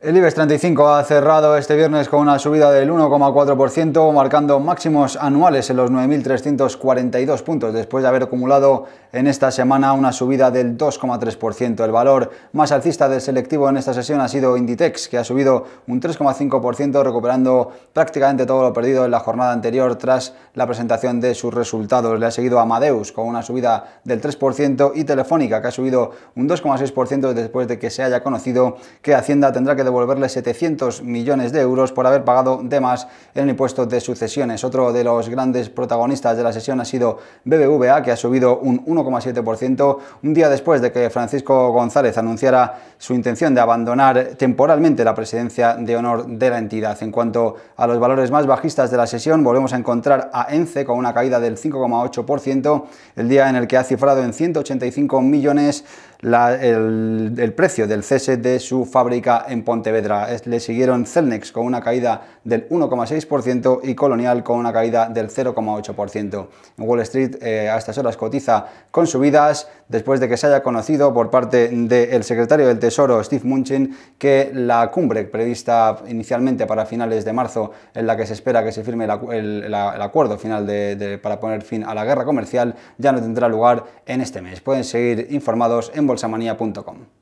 El IBEX 35 ha cerrado este viernes con una subida del 1,4%, marcando máximos anuales en los 9.342 puntos, después de haber acumulado en esta semana una subida del 2,3%. El valor más alcista del selectivo en esta sesión ha sido Inditex, que ha subido un 3,5%, recuperando prácticamente todo lo perdido en la jornada anterior tras la presentación de sus resultados. Le ha seguido Amadeus con una subida del 3% y Telefónica, que ha subido un 2,6% después de que se haya conocido que Hacienda tendrá que devolverle 700 millones de euros por haber pagado de más en el impuesto de sucesiones. Otro de los grandes protagonistas de la sesión ha sido BBVA, que ha subido un 1,7% un día después de que Francisco González anunciara su intención de abandonar temporalmente la presidencia de honor de la entidad. En cuanto a los valores más bajistas de la sesión, volvemos a encontrar a ENCE con una caída del 5,8%, el día en el que ha cifrado en 185 millones el, precio del cese de su fábrica en Pontevedra. le siguieron Celnex con una caída del 1,6% y Colonial con una caída del 0,8%. Wall Street eh, a estas horas cotiza con subidas después de que se haya conocido por parte del secretario del Tesoro Steve Munchin que la cumbre prevista inicialmente para finales de marzo en la que se espera que se firme el, acuerdo final para poner fin a la guerra comercial ya no tendrá lugar en este mes. Pueden seguir informados en bolsamanía.com.